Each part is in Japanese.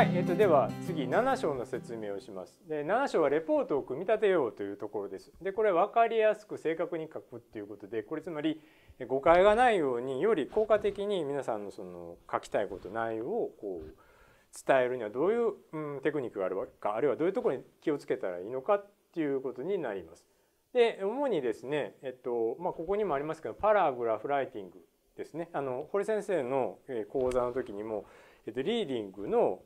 はい、えー、とでは次7章の説明をします。で7章はレポートを組み立てようというところです。でこれ分かりやすく正確に書くっていうことでこれつまり誤解がないようにより効果的に皆さんのその書きたいこと内容をこう伝えるにはどういう、うん、テクニックがあるかあるいはどういうところに気をつけたらいいのかっていうことになります。で主にですね、えっとまあ、ここにもありますけどパラグラフライティングですねあの堀先生の講座の時にもえっと、リーディングの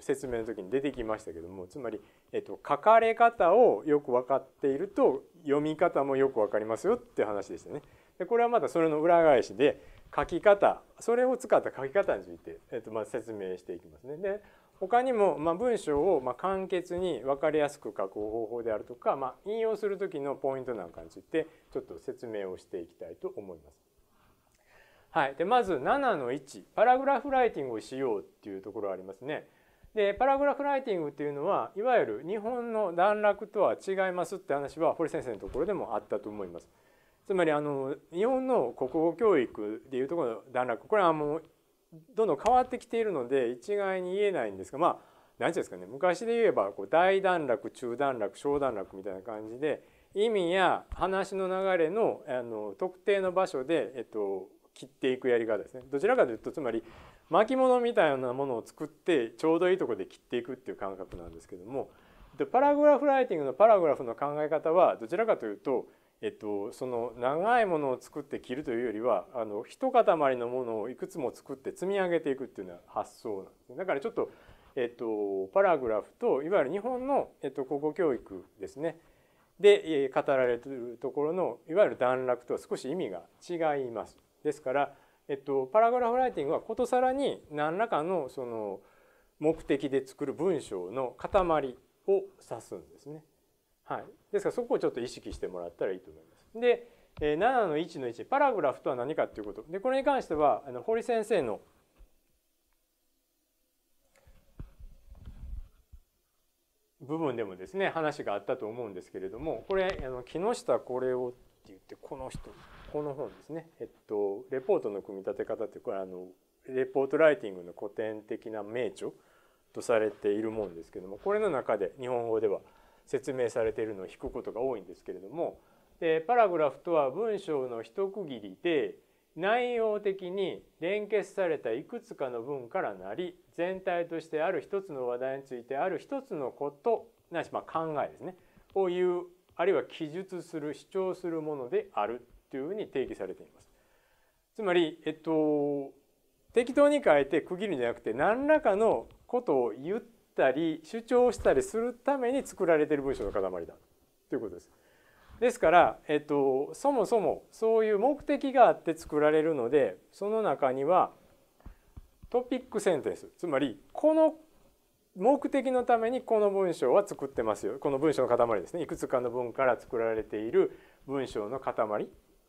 説明の時に出てきましたけどもつまり、えっと、書かれ方をよく分かっていると読み方もよく分かりますよっていう話でしたね。でこれはまたそれの裏返しで書き方それを使った書き方について、えっと、まず説明していきますね。で他にも、まあ、文章を、まあ、簡潔に分かりやすく書く方法であるとか、まあ、引用する時のポイントなんかについてちょっと説明をしていきたいと思います。はい、でまず7の1パラグラフライティングをしようっていうところがありますね。でパラグラフライティングっていうのはいわゆる日本の段落とは違いますって話は堀先生のところでもあったと思います。つまりあの日本の国語教育でいうところの段落これはもうどんどん変わってきているので一概に言えないんですがまあ何ですかね昔で言えばこう大段落中段落小段落みたいな感じで意味や話の流れのあの特定の場所で、えっと、切っていくやり方ですねどちらかというとつまり巻物みたいなものを作ってちょうどいいとこで切っていくっていう感覚なんですけどもパラグラフライティングのパラグラフの考え方はどちらかというと、えっと、その長いものを作って切るというよりはあの一塊のものをいくつも作って積み上げていくっていうのは発想なんですね。だからちょっとえっと、パラグラフといわゆる日本の、えっと、高校教育ですねで語られているところのいわゆる段落とは少し意味が違います。ですから、えっと、パラグラフライティングはことさらに何らかのその目的で作る文章の塊を指すんですね。はい、ですからそこをちょっと意識してもらったらいいと思います。で7の1の1パラグラフとは何かていうことでこれに関してはあの堀先生の部分でもですね話があったと思うんですけれどもこれあの木下これをって言ってこの人この本ですね、えっと、レポートの組み立て方ってこれあのレポートライティングの古典的な名著とされているもんですけどもこれの中で日本語では説明されているのを引くことが多いんですけれどもでパラグラフとは文章の一区切りで内容的に連結されたいくつかの文からなり全体としてある一つの話題についてある一つのことなしまあ考えですねを言うあるいは記述する主張するものであるというふうに定義されています。つまり、えっと、適当に変えて区切るんじゃなくて何らかのことを言ったり主張したりするために作られている文章の塊だということです。ですから、えっと、そもそもそういう目的があって作られるのでその中にはトピックセンテンスつまりこの目的のためにこの文章は作ってますよこの文章の塊ですねいくつかの文から作られている文章の塊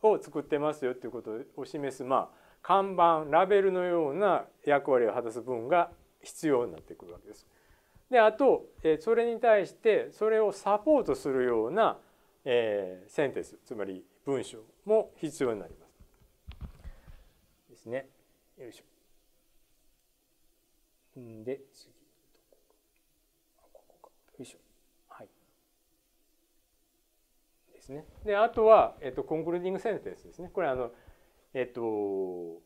を作ってますよということを示す、まあ、看板ラベルのような役割を果たす文が必要になってくるわけです。であとそれに対してそれをサポートするような、えセンテンスつまり文章も必要になります。ですね。よいしょ。で次。ですね。であとは、えっと、コンクルーディングセンテンスですね。これあの、えっと、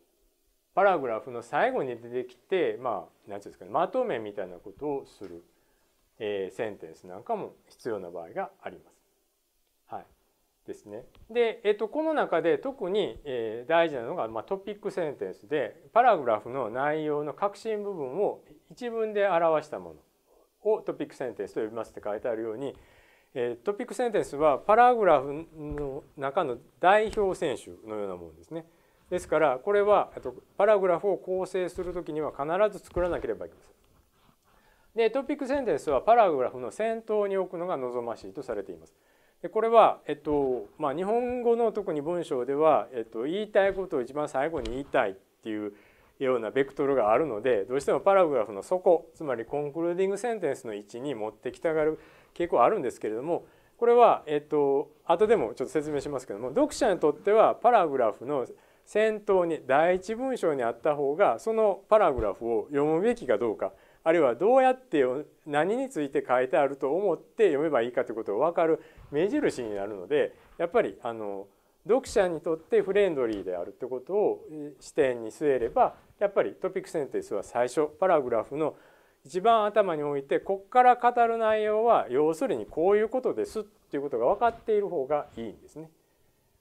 パラグラフの最後に出てきてまあ何ていうんですかねまとめみたいなことをする、えー、センテンスなんかも必要な場合があります。はい、ですね。で、えっと、この中で特に、えー、大事なのが、まあ、トピックセンテンスでパラグラフの内容の核心部分を一文で表したものをトピックセンテンスと呼びますって書いてあるようにトピックセンテンスはパラグラフの中の代表選手のようなものですね。ですからこれはパラグラフを構成する時には必ず作らなければいけません。でトピックセンテンスはパラグラフの先頭に置くのが望ましいとされています。でこれは、えっとまあ、日本語の特に文章では、えっと、言いたいことを一番最後に言いたいっていうようなベクトルがあるのでどうしてもパラグラフの底つまりコンクルーディングセンテンスの位置に持ってきたがる傾向あるんですけれどもこれは、えっと後でもちょっと説明しますけども読者にとってはパラグラフの先頭に第一文章にあった方がそのパラグラフを読むべきかどうかあるいはどうやって何について書いてあると思って読めばいいかということを分かる目印になるのでやっぱりあの読者にとってフレンドリーであるってことを視点に据えればやっぱりトピックセンテンスは最初パラグラフの一番頭に置いてこっから語る内容は要するにこういうことですっていうことが分かっている方がいいんですね。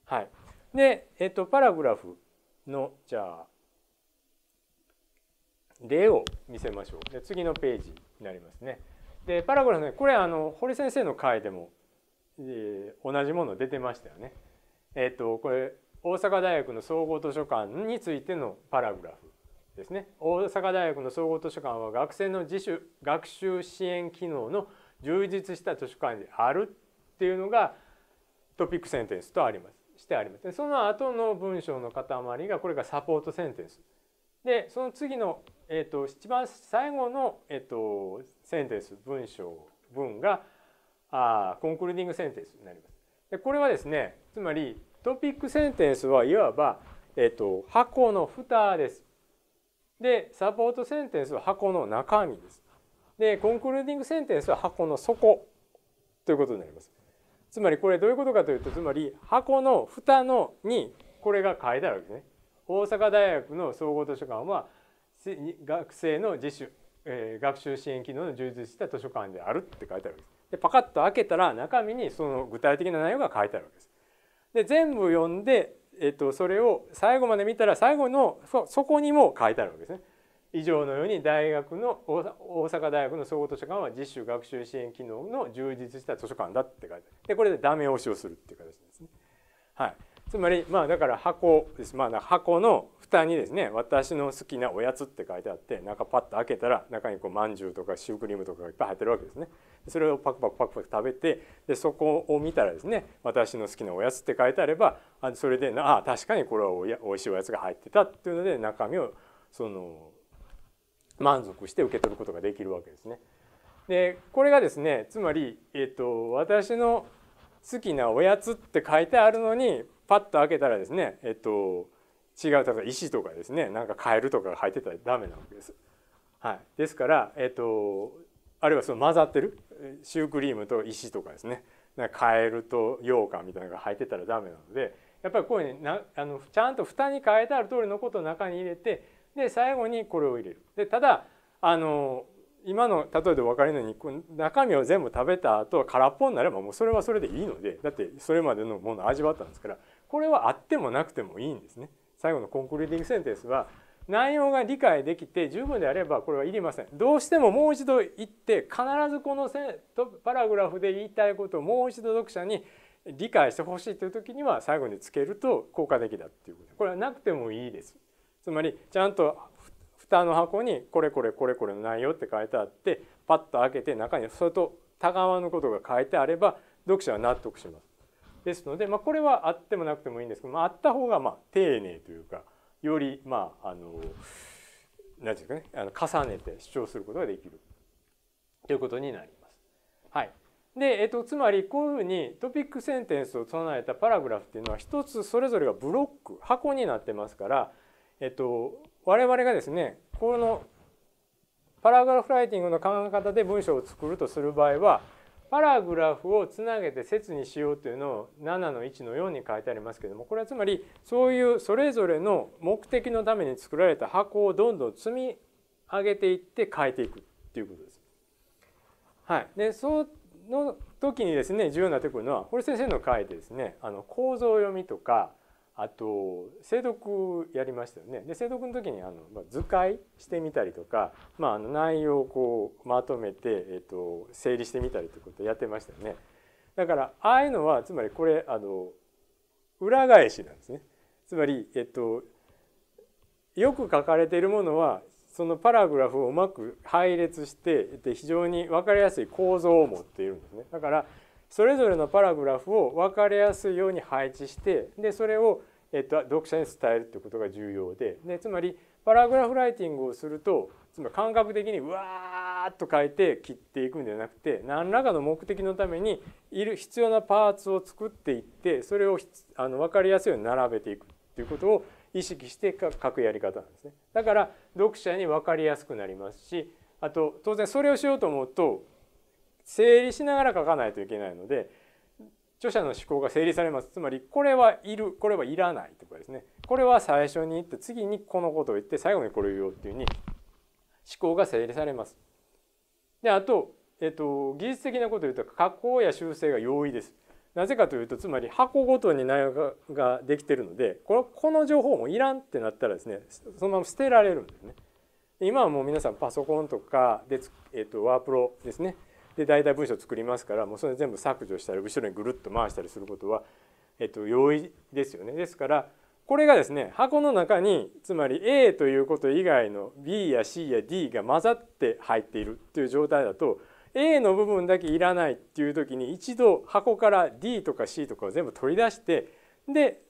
はい、で、えっと、パラグラフのじゃあ例を見せましょう。で次のページになりますね。でパラグラフねこれあの堀先生の回でも、えー、同じもの出てましたよね。えっとこれ大阪大学の総合図書館についてのパラグラフですね大阪大学の総合図書館は学生の自主学習支援機能の充実した図書館であるっていうのがトピックセンテンスとありますしてありますその後の文章の塊がこれがサポートセンテンスでその次の、えーと、一番最後の、えーと、センテンス文章文があコンクルーディングセンテンスになります。でこれはですねつまりトピックセンテンスはいわば、えーと箱の蓋です。でサポートセンテンスは箱の中身ですでコンクルーディングセンテンスは箱の底ということになりますつまりこれどういうことかというとつまり箱の蓋のにこれが書いてあるわけですね大阪大学の総合図書館は学生の自主、えー、学習支援機能の充実した図書館であるって書いてあるわけですでパカッと開けたら中身にその具体的な内容が書いてあるわけですで全部読んでえっと、それを最後まで見たら最後のそこにも書いてあるわけですね。以上のように大学の大阪大学の総合図書館は実習学習支援機能の充実した図書館だって書いてあるでこれでダメ押しをするっていう形ですね。はい、つまりまあだから箱です、まあ、箱の蓋にですね「私の好きなおやつ」って書いてあって中パッと開けたら中にこうまんじゅうとかシュークリームとかがいっぱい入ってるわけですね。それをパクパクパクパク食べてでそこを見たらですね「私の好きなおやつ」って書いてあればそれで「ああ確かにこれはおやおいしいおやつが入ってた」っていうので中身をその満足して受け取ることができるわけですね。でこれがですねつまり、えーと、と私の好きなおやつって書いてあるのにパッと開けたらですね、えっと、違う例えば石とかですねなんかカエルとかが入ってたらダメなわけです。はい、ですから、えっと、あるいはその混ざってるシュークリームと石とかですねなんかカエルと羊羹みたいなのが入ってたらダメなのでやっぱりこういうふうになあのちゃんと蓋に変えてある通りのことを中に入れてで最後にこれを入れる。でただあの今の例えで分かるように中身を全部食べた後空っぽになればもうそれはそれでいいのでだってそれまでのもの味わったんですからこれはあってもなくてもいいんですね。最後のコンクリーティングセンテンスは内容が理解できて十分であればこれはいりません。どうしてももう一度言って必ずこのパラグラフで言いたいことをもう一度読者に理解してほしいという時には最後につけると効果的だっていうことこれはなくてもいいです。つまりちゃんと蓋の箱にこれこれこれこれの内容って書いてあってパッと開けて中にそれとたがわことが書いてあれば読者は納得します。ですので、まあ、これはあってもなくてもいいんですけど、まあ、あった方がまあ丁寧というかよりまああの何て言うかねあの重ねて主張することができるということになります。はい、で、えっと、つまりこういうふうにトピックセンテンスを備えたパラグラフっていうのは一つそれぞれがブロック箱になってますから、えっと、我々がですねこのパラグラフライティングの考え方で文章を作るとする場合はパラグラフをつなげて説にしようというのを7の1の4に書いてありますけどもこれはつまりそういうそれぞれの目的のために作られた箱をどんどん積み上げていって変えていくっていうことです。はい、でその時にですね重要になってくるのは堀先生の書いてですねあの構造読みとかあと精読やりましたよねで精読の時にあの、まあ、図解してみたりとか、まあ、あの内容をこうまとめて、えっと整理してみたりということをやってましたよねだからああいうのはつまりこれあの裏返しなんですねつまり、えっと、よく書かれているものはそのパラグラフをうまく配列してで非常に分かりやすい構造を持っているんですねだからそれぞれのパラグラフを分かりやすいように配置してでそれを、えっと、読者に伝えるということが重要ででつまりパラグラフライティングをするとつまり感覚的にうわーっと書いて切っていくんじゃなくて何らかの目的のためにいる必要なパーツを作っていってそれをあの分かりやすいように並べていくということを意識して書くやり方なんですね。だから読者に分かりやすくなりますしあと当然それをしようと思うと整理しながら書かないといけないので著者の思考が整理されますつまりこれはいるこれはいらないとかですねこれは最初に言って次にこのことを言って最後にこれを言おうっていうふうに思考が整理されます。であと、えっと、技術的なことを言うと加工や修正が容易です。なぜかというとつまり箱ごとに内容ができてるのでこのこの情報もいらんってなったらですねそのまま捨てられるんですね。今はもう皆さんパソコンとかで、えっとワープロですねで大体文章作りますからもうそれ全部削除したり後ろにぐるっと回したりすることは、えっと、容易ですよね。ですからこれがですね箱の中につまり A ということ以外の B や C や D が混ざって入っているという状態だと A の部分だけいらないっていう時に一度箱から D とか C とかを全部取り出してで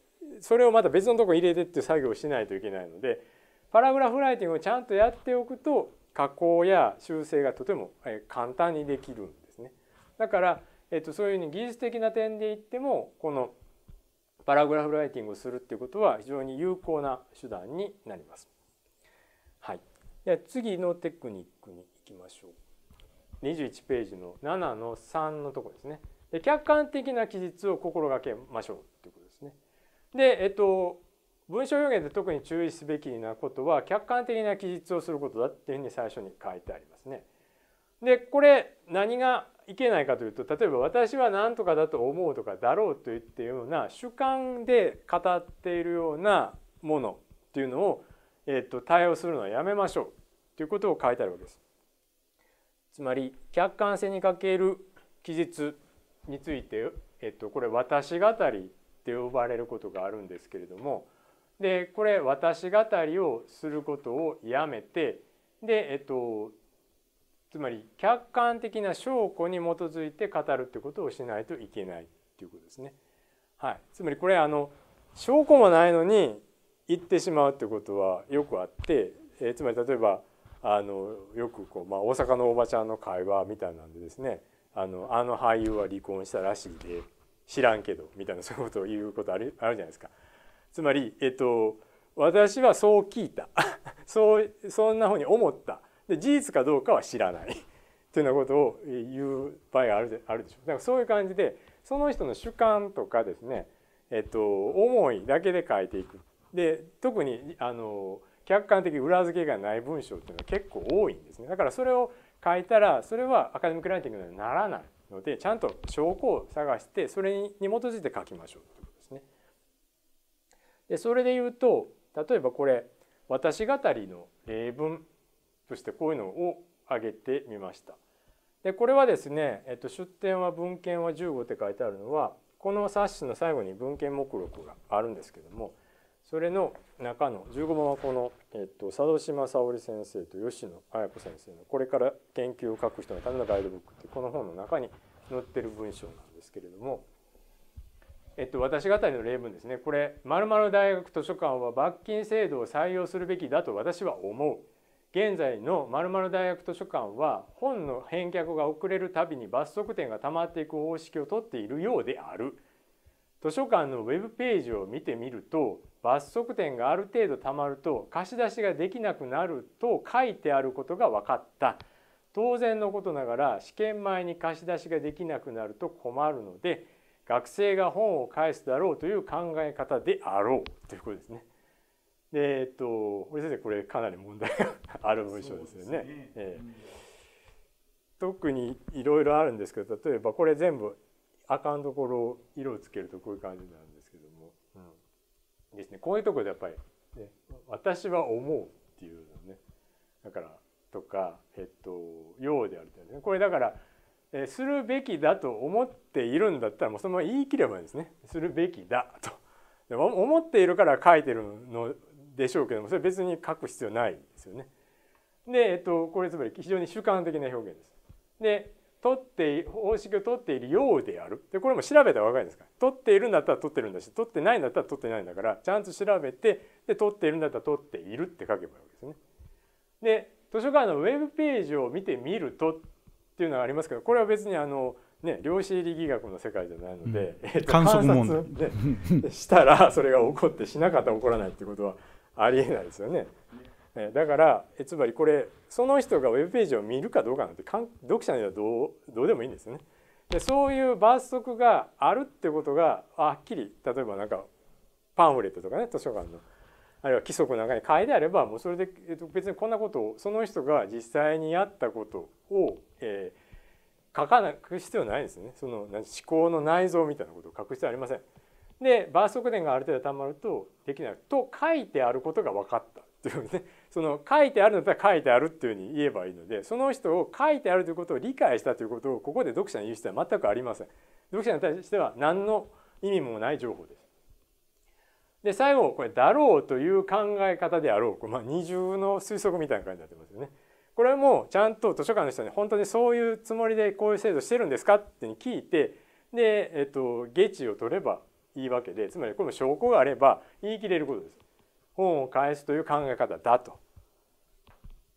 それをまた別のとこに入れてっていう作業をしないといけないのでパラグラフライティングをちゃんとやっておくと加工や修正がとても簡単にできるんですね。だから、えっと、そういうふうに技術的な点で言ってもこのパラグラフライティングをするっていうことは非常に有効な手段になります。はい、では次のテクニックに行きましょう。21ページの7の3のところですね。で客観的な記述を心がけましょうということですね。で、えっと、文章表現で特に注意すべきなことは客観的な記述をすることだっていうふうに最初に書いてありますね。でこれ何がいけないかというと例えば「私は何とかだと思う」とか「だろう」といったような主観で語っているようなものっていうのを、えー、と対応するのはやめましょうということを書いてあるわけです。つまり客観性に欠ける記述について、えっと、これ私語りって呼ばれることがあるんですけれどもでこれ私語りをすることをやめてでえっとつまり客観的な証拠に基づいて語るってことをしないといけないっていうことですね。はい、つまりこれあの証拠もないのに言ってしまうってことはよくあって、えー、つまり例えばあのよくこう、まあ、大阪のおばちゃんの会話みたいなんでですねあのあの俳優は離婚したらしいで知らんけどみたいなそういうことを言うことあるあるじゃないですか。つまり、えっと、私はそう聞いた そうそんなふうに思ったで事実かどうかは知らないというようなことを言う場合があるであるでしょう。だからそういう感じでその人の主観とかですね、えっと、思いだけで書いていく。で特にあの客観的裏付けがない文章っていうのは結構多いんですね。だからそれを書いたらそれはアカデミックライティングにはならないのでちゃんと証拠を探してそれに基づいて書きましょうでそれで言うと例えばこれ私語りの例文としてこういうのを挙げてみました。でこれはですね、えっと、出典は文献は15って書いてあるのはこの冊子の最後に文献目録があるんですけどもそれの中の15番はこの、えっと、佐渡島沙織先生と吉野綾子先生の「これから研究を書く人のためのガイドブック」ってこの本の中に載ってる文章なんですけれどもえっと、私語りの例文ですねこれ「まる大学図書館は罰金制度を採用するべきだと私は思う」現在のまる大学図書館は本の返却が遅れるたびに罰則点がたまっていく方式をとっているようである図書館のウェブページを見てみると罰則点がある程度たまると貸し出しができなくなると書いてあることが分かった当然のことながら試験前に貸し出しができなくなると困るので学生が本を返すだろうという考え方であろうということですね。でえっと堀先生これかなり問題がある文章ですよね。ねえー、特にいろいろあるんですけど例えばこれ全部赤のところ色をつけるとこういう感じなんですけども、うん、ですねこういうところでやっぱり、ね「私は思う」っていうのねだからとか「えっと、よう」であるとねこれだから「するべきだと思っているんだったらもうそのまま言い切ればいいですねするべきだと思っているから書いてるのでしょうけどもそれ別に書く必要ないですよね。で、えっと、これつまり非常に主観的な表現です。で取って方式を取っているようであるでこれも調べたら分かるんですから取っているんだったら取ってるんだし取ってないんだったら取ってないんだからちゃんと調べてで取っているんだったら取っているって書けばいいわけですね。で図書館のウェブページを見てみるとっていうのはありますけどこれは別にあの、ね、量子力学の世界じゃないので、うん、えっと、観測問題で したらそれが起こってしなかったら起こらないっていうことはありえないですよね。えだからえつまりこれその人がウェブページを見るかどうかなんてかん読者にはどうどうでもいいんですよね。でそういう罰則があるってことがはっきり例えばなんかパンフレットとかね図書館のあるいは規則の中に書いてあればもうそれで、えっと、別にこんなことをその人が実際にやったことを、えー、書かなく必要ないですねその思考の内臓みたいなことを書く必要ありません。で罰則伝がある程度たまるとできないと書いてあることが分かったというね その書いてあるんだったら書いてあるっていうふうに言えばいいのでその人を書いてあるということを理解したということをここで読者に言う必要は全くありません。読者に対しては何の意味もない情報です。で最後これ「だろう」という考え方であろう、まあ、二重の推測みたいな感じになってますよね。これもちゃんと図書館の人に本当にそういうつもりでこういう制度してるんですかって聞いてで、えっと、下地を取ればいいわけでつまりこの証拠があれば言い切れることです。本を返すという考え方だと。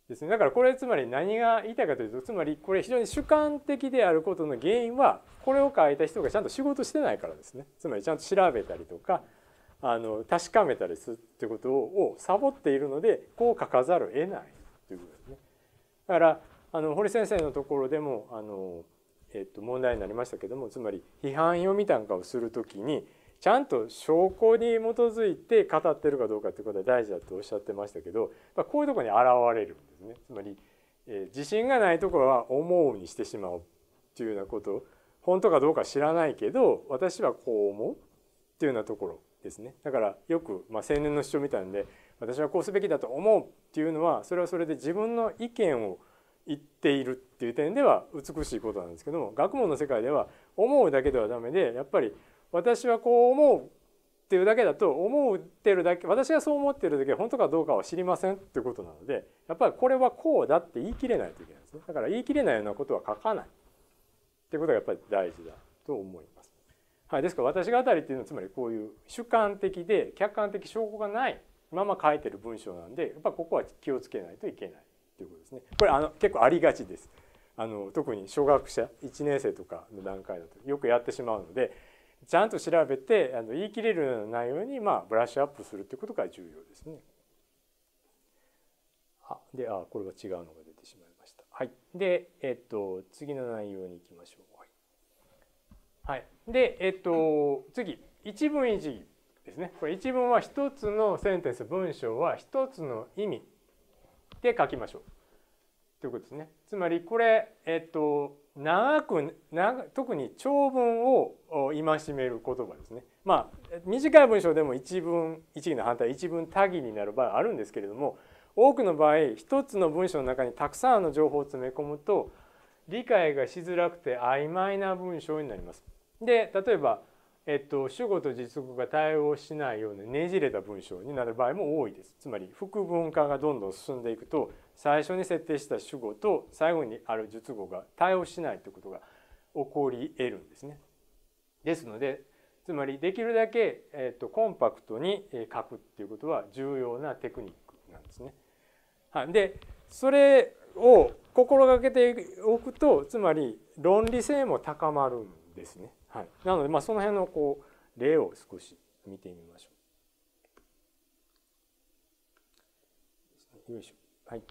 ですね、だからこれつまり何が言いたいかというとつまりこれ非常に主観的であることの原因はこれを書いた人がちゃんと仕事してないからですねつまりちゃんと調べたりとかあの確かめたりするってことをサボっているのでこう書かざるを得ないということですね。だからあの堀先生のところでもあの、えっと、問題になりましたけどもつまり批判読みなんかをするときにちゃんと証拠に基づいて語ってるかどうかということは大事だとおっしゃってましたけど、まあ、こういうとこに現れるんですね。つまり、えー、自信がないところは思うにしてしまうっていうようなこと本当かどうか知らないけど私はこう思うっていうようなところですねだからよく、まあ、青年の主張みたいんで私はこうすべきだと思うっていうのはそれはそれで自分の意見を言っているっていう点では美しいことなんですけども学問の世界では思うだけではダメでやっぱり私はこう思うっていうだけだと思ってるだけ私がそう思ってるだけ本当かどうかは知りませんっていうことなのでやっぱりこれはこうだって言い切れないといけないですねだから言い切れないようなことは書かないってことがやっぱり大事だと思います。はい、ですから私語りっていうのはつまりこういう主観的で客観的証拠がないまま書いてる文章なんでやっぱここは気をつけないといけないということですね。これあの結構ありがちです。あの特に小学者1年生とかの段階だとよくやってしまうのでちゃんと調べてあの言い切れるような内容に、まあ、ブラッシュアップするということが重要ですね。あであこれは違うのが出てしまいました。はい、で、えっと、次の内容に行きましょう。はい、で、えっと、次一文一ですねこれ一文は一つのセンテンス文章は一つの意味で書きましょうということですね。つまりこれ、えっと、長く長特に長文を戒める言葉ですね。まあ短い文章でも一文一義の反対一文多義になる場合あるんですけれども多くの場合一つの文章の中にたくさんの情報を詰め込むと理解がしづらくて曖昧な文章になります。で例えば、えっと、主語と実語が対応しないようなねじれた文章になる場合も多いです。つまり副文化がどんどん進んでいくと最初に設定した主語と最後にある述語が対応しないということが起こり得るんですね。ですのでつまりできるだけ、えっと、コンパクトに書くっていうことは重要なテクニックなんですね。はい、でそれを心がけておくとつまり論理性も高まるんですね。はい、なのでまあその辺のこう例を少し見てみましょう。よいしょはい、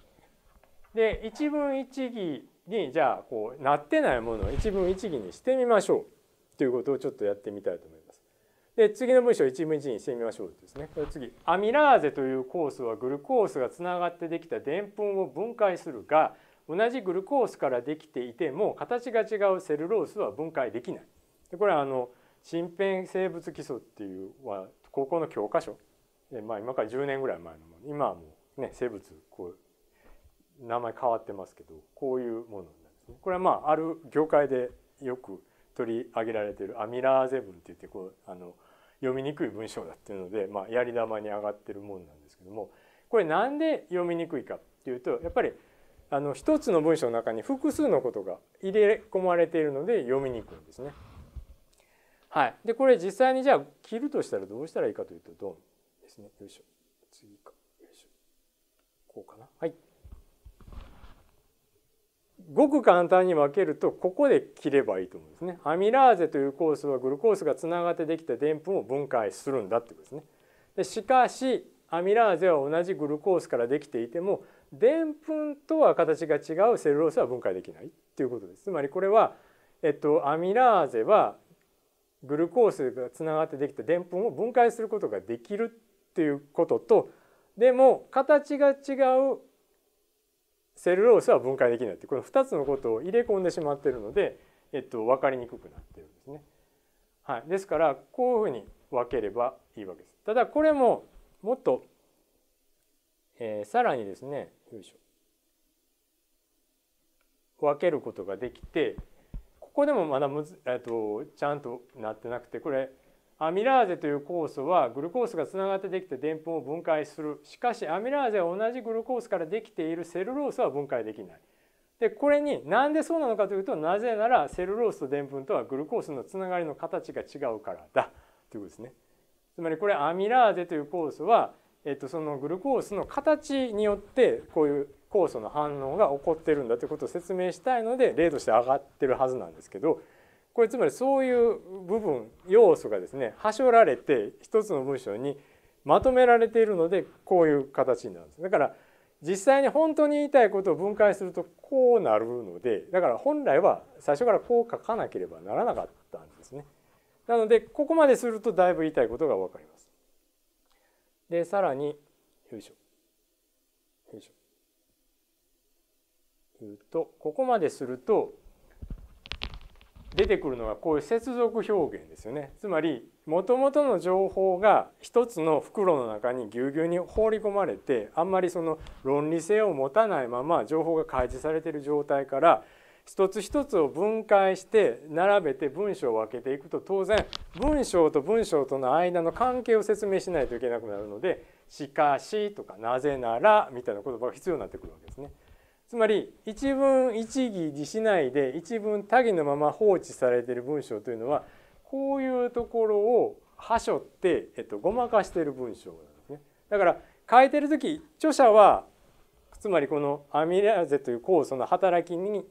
で一分一義にじゃあこうなってないものを一分一義にしてみましょうということをちょっとやってみたいと思います。で次の文章一分一義にしてみましょうですね。次アミラーゼという酵素はグルコースがつながってできたでんぷんを分解するが同じグルコースからできていても形が違うセルロースは分解できない。でこれはあの身辺生物基礎っていうは高校の教科書で、まあ、今から10年ぐらい前のもの今はもうね生物こう名前変わってますけどこういうものなんですね。これはまあある業界でよく取り上げられているアミラーゼ文って言ってこうあの読みにくい文章だっていうので、まあ、やり玉に上がってるもんなんですけどもこれなんで読みにくいかっていうとやっぱりあの一つの文章の中に複数のことが入れ込まれているので読みにくいんですね。はい、でこれ実際にじゃあ切るとしたらどうしたらいいかというとドンですねよいしょ次かよいしょこうかなはいごく簡単に分けるとここで切ればいいと思うんですねアミラーゼというコースはグルコースがつながってできたでんぷんを分解するんだってことですねでしかしアミラーゼは同じグルコースからできていてもでんぷんとは形が違うセルロースは分解できないっていうことですつまりこれはえっと、アミラーゼはグルコースがつながってできたでんぷんを分解することができるっていうこととでも形が違うセルロースは分解できないってこの2つのことを入れ込んでしまっているので、えっと、分かりにくくなってるんですね。はい、ですからこういうふうに分ければいいわけです。ただこれももっと、えー、さらにですねよいしょ分けることができてここでもまだむず、えっと、ちゃんとなってなくてこれアミラーゼという酵素はグルコースがつながってできてでんぷんを分解するしかしアミラーゼは同じグルコースからできているセルロースは分解できないでこれになんでそうなのかというとなぜならセルロースとでんぷんとはグルコースのつながりの形が違うからだということですねつまりこれアミラーゼという酵素は、えっと、そのグルコースの形によってこういう酵素の反応が起こってるんだということを説明したいので例として上がってるはずなんですけどこれつまりそういう部分要素がですねはしょられて一つの文章にまとめられているのでこういう形になるんです。だから実際に本当に言いたいことを分解するとこうなるのでだから本来は最初からこう書かなければならなかったんですね。なのでここまでするとだいぶ言いたいことが分かります。でさらによいしょよいしょ。いうとここまですると出てくるのがこういう接続表現ですよねつまりもともとの情報が一つの袋の中にぎゅうぎゅうに放り込まれてあんまりその論理性を持たないまま情報が開示されている状態から一つ一つを分解して並べて文章を分けていくと当然文章と文章との間の関係を説明しないといけなくなるので「しかし」とか「なぜなら」みたいな言葉が必要になってくるわけですね。つまり一文一義にしないで一文多義のまま放置されている文章というのはこういうところをはしょって、えっと、ごまかしている文章なんですね。だから書いてる時著者はつまりこのアミラーゼという酵素の働きに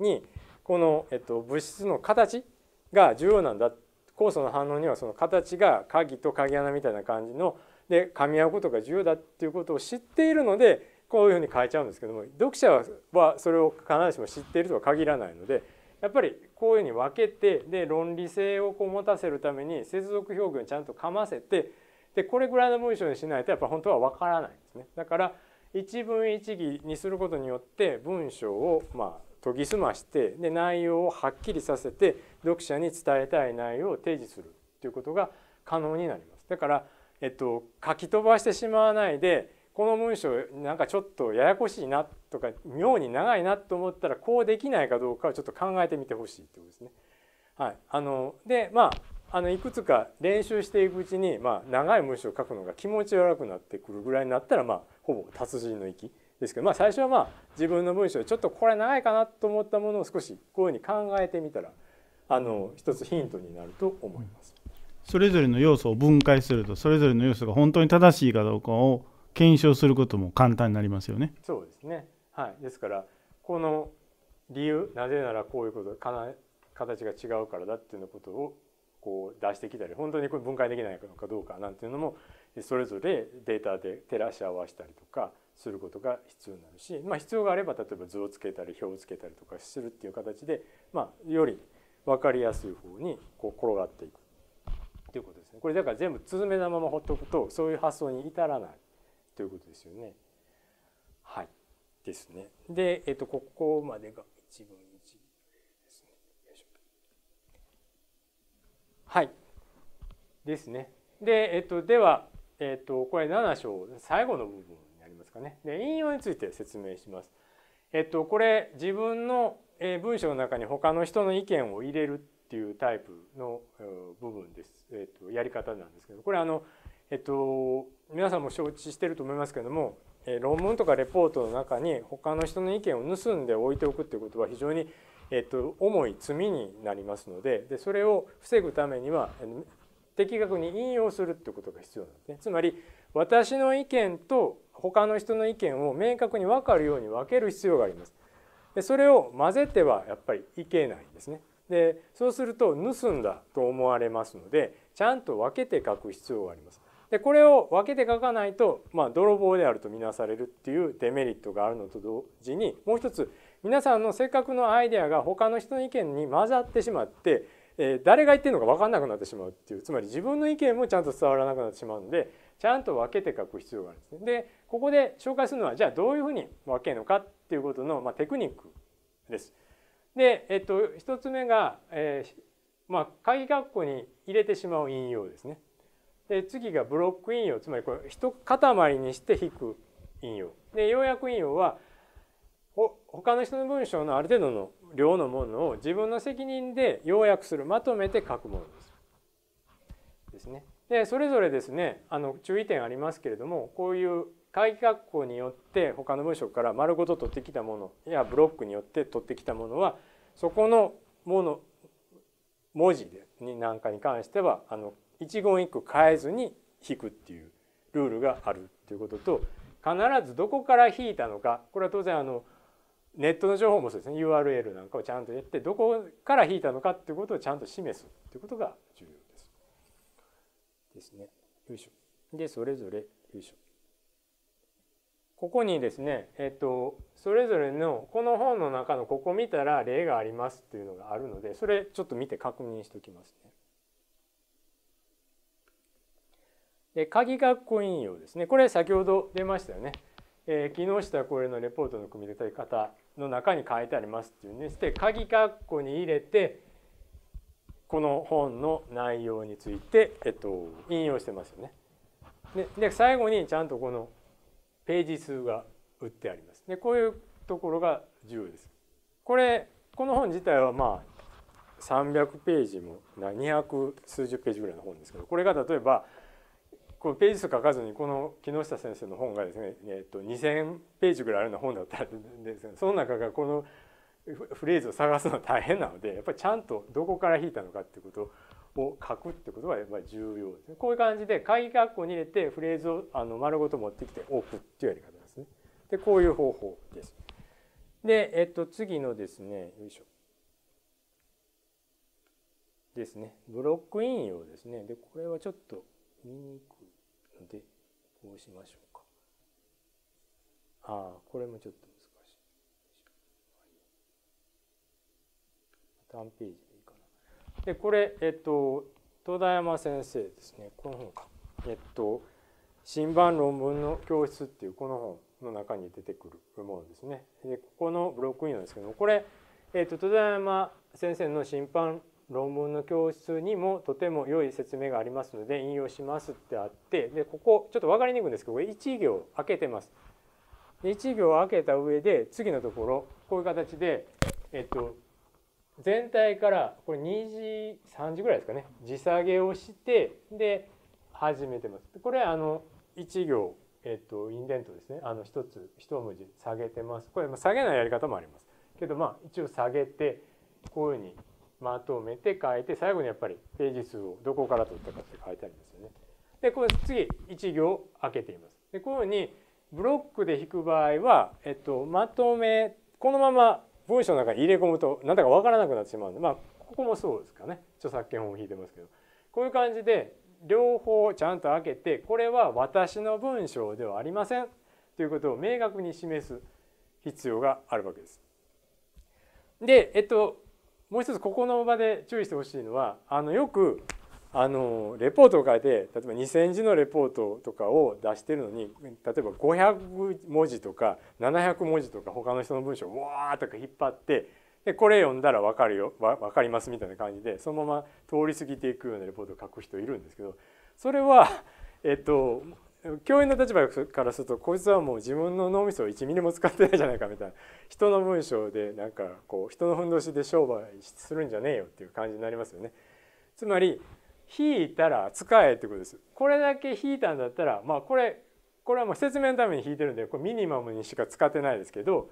この、えっと、物質の形が重要なんだ酵素の反応にはその形が鍵と鍵穴みたいな感じので噛み合うことが重要だっていうことを知っているのでこういうふうに変えちゃうんですけども読者はそれを必ずしも知っているとは限らないのでやっぱりこういうふうに分けてで論理性をこう持たせるために接続表現ちゃんとかませてでこれぐらいの文章にしないとやっぱ本当は分からないんですね。だから一文一義にすることによって文章をまあ研ぎ澄ましてで内容をはっきりさせて読者に伝えたい内容を提示するということが可能になります。だから、えっと、書き飛ばしてしまわないでこの文章なんかちょっとややこしいなとか妙に長いなと思ったらこうできないかどうかをちょっと考えてみてほしいってことですね。はい、あのでまああのいくつか練習していくうちに、まあ、長い文章を書くのが気持ち悪くなってくるぐらいになったら、まあ、ほぼ達人の域ですけど、まあ、最初はまあ自分の文章でちょっとこれ長いかなと思ったものを少しこういうふうに考えてみたらあの一つヒントになると思います。それぞれの要素を分解するとそれぞれの要素が本当に正しいかどうかを検証することも簡単になりますよね。そうですね、はい、ですからこの理由なぜならこういうことかな形が違うからだっていうのことをこう出してきたり本当にこれ分解できないのかどうかなんていうのもそれぞれデータで照らし合わせたりとかすることが必要になるし、まあ、必要があれば例えば図をつけたり表をつけたりとかするっていう形で、まあ、より分かりやすい方にこう転がっていくっていうことですね。これだから全部つめたまま放っておくとそういう発想に至らないということですよね。はい。ですね。で、えっ、ー、と、ここまでが1分1ですね。はい。ですね。で、えっ、ー、と、では、えっ、ー、と、これ7章、最後の部分になりますかね。で、引用について説明します。えっと、これ、自分の文章の中に他の人の意見を入れるっていうタイプの部分です。えっと、やり方なんですけど、これ、あの、えっと、皆さんも承知してると思いますけれども、え論文とかレポートの中に他の人の意見を盗んで置いておくっていうことは非常に、えっと、重い罪になりますのででそれを防ぐためには的確に引用するっていうことが必要なんですね。つまり私の意見と他の人の意見を明確に分かるように分ける必要があります。でそれを混ぜてはやっぱりいけないんですね。でそうすると盗んだと思われますのでちゃんと分けて書く必要があります。でこれを分けて書かないと、まあ、泥棒であると見なされるっていうデメリットがあるのと同時にもう一つ皆さんのせっかくのアイデアが他の人の意見に混ざってしまって、えー、誰が言ってるのか分かんなくなってしまうっていうつまり自分の意見もちゃんと伝わらなくなってしまうのでちゃんと分けて書く必要があるんですね。でここで紹介するのはじゃあどういうふうに分けるのかっていうことの、まあ、テクニックです。で、えっと、1つ目が、えー、まあ、鍵括弧に入れてしまう引用ですね。で次がブロック引用つまりこれ一塊にして引く引用で要約引用はほ他の人の文章のある程度の量のものを自分の責任で要約するまとめて書くものですですね。でそれぞれですねあの注意点ありますけれどもこういう会議学校によって他の文章から丸ごと取ってきたものやブロックによって取ってきたものはそこのもの文字でになんかに関してはあの一言一句変えずに引くっていうルールがあるっていうことと必ずどこから引いたのかこれは当然あのネットの情報もそうですね URL なんかをちゃんとやってどこから引いたのかっていうことをちゃんと示すっていうことが重要です。ですね。よいしょ。でそれぞれよいしょ。ここにですね、えっと、それぞれのこの本の中のここ見たら例がありますっていうのがあるのでそれちょっと見て確認しておきますね。で鍵括弧引用ですねこれ先ほど出ましたよね、えー、木下これのレポートの組み立て方の中に書いてありますっていうねして鍵括弧に入れてこの本の内容について、えっと、引用してますよね。でで最後にちゃんとこのページ数が売ってあります。でこういうところが重要です。これこの本自体はまあ300ページも200数十ページぐらいの本ですけどこれが例えば「これページ数書かずにこの木下先生の本がですね、えー、と2,000ページぐらいあるような本だったんですがその中がこのフレーズを探すのは大変なのでやっぱりちゃんとどこから引いたのかっていうことを書くってことがやっぱり重要ですね。こういう感じで会議学校に入れてフレーズをあの丸ごと持ってきて置くっていうやり方ですね。でこういう方法です。で、えっと、次のですねよいしょですねブロック引用ですねでこれはちょっと見にくでこうしましょうかああこれもちょっと難しいページでいいかなでこれえっと戸田山先生ですねこの本かえっと「新版論文の教室」っていうこの本の中に出てくるものですねでここのブロックインなんですけどもこれ、えっと、戸田山先生の新版論文の教室にもとても良い説明がありますので引用しますってあってでここちょっと分かりにくいんですけどこれ1行開けてます。で1行開けた上で次のところこういう形で、えっと、全体からこれ2時3時ぐらいですかね時下げをしてで始めてます。これあの1行、えっと、インデントですねあの1つ1文字下げてます。これ下げないやり方もあります。けどまあ一応下げてこういうふうにまとめて変えて最後にやっぱりページ数をどこから取ったかって書いてありますよね。でこれ次1行開けています。でこのようにブロックで引く場合は、えっと、まとめこのまま文章の中に入れ込むと何だか分からなくなってしまうのでまあここもそうですかね著作権法を引いてますけどこういう感じで両方ちゃんと開けてこれは私の文章ではありませんということを明確に示す必要があるわけです。で、えっと、もう一つここの場で注意してほしいのはあのよくあのレポートを書いて例えば2,000字のレポートとかを出してるのに例えば500文字とか700文字とか他の人の文章をわーとか引っ張ってでこれ読んだら分かるよ分かりますみたいな感じでそのまま通り過ぎていくようなレポートを書く人いるんですけどそれは、えっと、教員の立場からするとこいつはもう自分の脳みそを1ミリも使ってないじゃないかみたいな人の文章でなんかこう人のふんどしで商売するんじゃねえよっていう感じになりますよね。つまり引いたら使えってことです。これだけ引いたんだったらまあこれこれはもう説明のために引いてるんでこれミニマムにしか使ってないですけど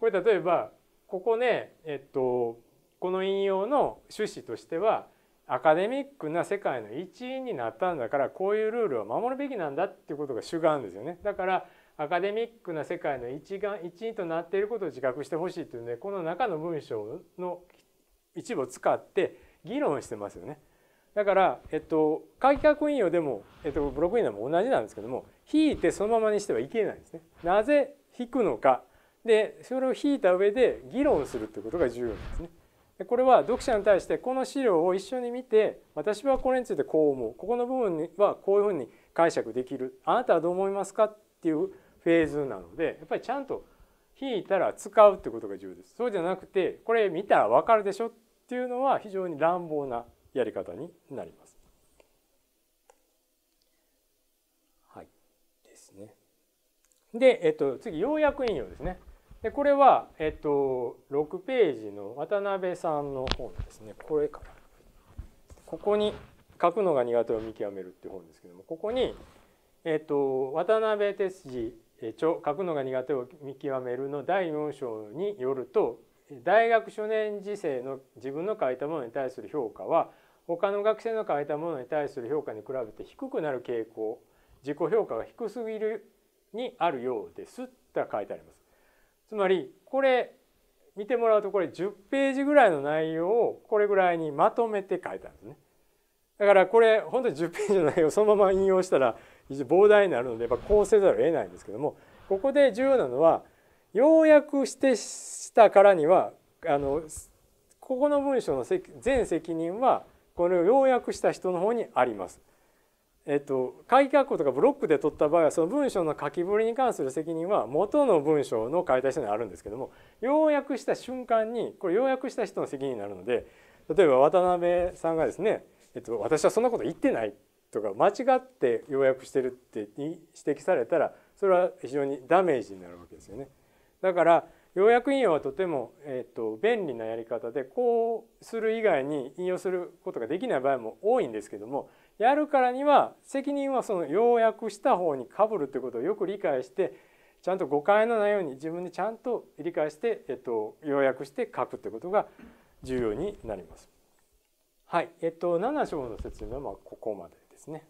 これ例えばここねえっとこの引用の趣旨としてはアカデミックな世界の一員になったんだからこういうルールは守るべきなんだっていうことが主眼ですよね。だからアカデミックな世界の一眼一員となっていることを自覚してほしいというのでこの中の文章の一部を使って議論してますよね。だから、えっと、改革引用でも、えっと、ブロック引用でも同じなんですけども引いてそのままにしてはいけないんですね。なぜ引くのかでそれを引いた上で議論するということが重要なんですね。これは読者に対してこの資料を一緒に見て私はこれについてこう思うここの部分はこういうふうに解釈できるあなたはどう思いますかっていうフェーズなのでやっぱりちゃんと引いたら使うってことが重要ですそうじゃなくてこれ見たらわかるでしょっていうのは非常に乱暴なやり方になります。はいですね。で、えっと、次要約引用ですね。でこれは、えっと、6ページの渡辺さんの本ですねこれかなここに「書くのが苦手を見極める」っていう本ですけどもここに、えっと、渡辺哲司著「書くのが苦手を見極める」の第4章によると大学初年時世の自分の書いたものに対する評価は他の学生の書いたものに対する評価に比べて低くなる傾向自己評価が低すぎるにあるようですって書いてあります。つまりこれ見てもらうとこれ10ページぐらいの内容をこれぐらいにまとめて書いたんですね。だからこれ本当に10ページの内容をそのまま引用したら非常に膨大になるのでやっぱこうせざるを得ないんですけどもここで重要なのは要約してしたからにはあのここの文章の全責任はこれを要約した人の方にあります。えっと、会括弧とかブロックで取った場合はその文章の書きぶりに関する責任は元の文章の解体書にあるんですけども要約した瞬間にこれ要約した人の責任になるので例えば渡辺さんがですね、えっと、私はそんなこと言ってないとか間違って要約してるって指摘されたらそれは非常にダメージになるわけですよね。だから要約引用はとても、えっと、便利なやり方でこうする以外に引用することができない場合も多いんですけどもやるからには責任はその要約した方にかぶるということをよく理解してちゃんと誤解のないように自分でちゃんと理解して、えっと、要約して書くということが重要になります。はい、えっと、7章の説明はここまでですね。